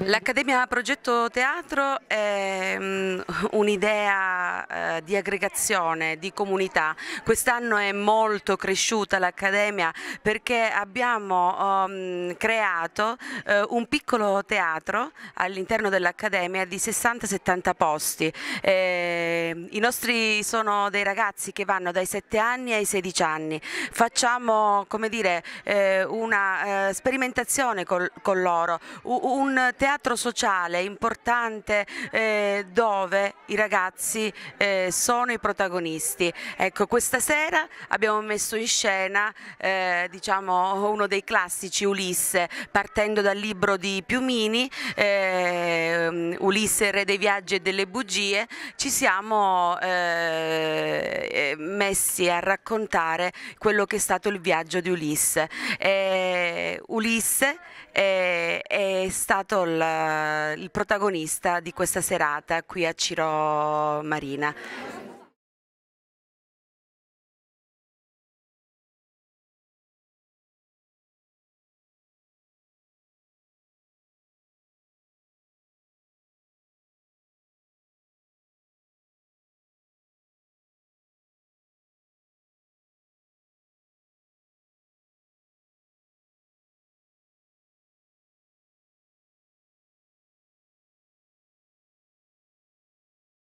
L'Accademia Progetto Teatro è mm, un'idea eh, di aggregazione, di comunità. Quest'anno è molto cresciuta l'Accademia perché abbiamo ehm, creato eh, un piccolo teatro all'interno dell'Accademia di 60-70 posti. Eh, I nostri sono dei ragazzi che vanno dai 7 anni ai 16 anni. Facciamo come dire, una sperimentazione con loro un teatro sociale importante eh, dove i ragazzi eh, sono i protagonisti. Ecco, questa sera abbiamo messo in scena eh, diciamo, uno dei classici Ulisse, partendo dal libro di Piumini, ehm, Ulisse re dei viaggi e delle bugie, ci siamo eh, messi a raccontare quello che è stato il viaggio di Ulisse. Eh, Ulisse eh, è stato stato il, il protagonista di questa serata qui a Ciro Marina.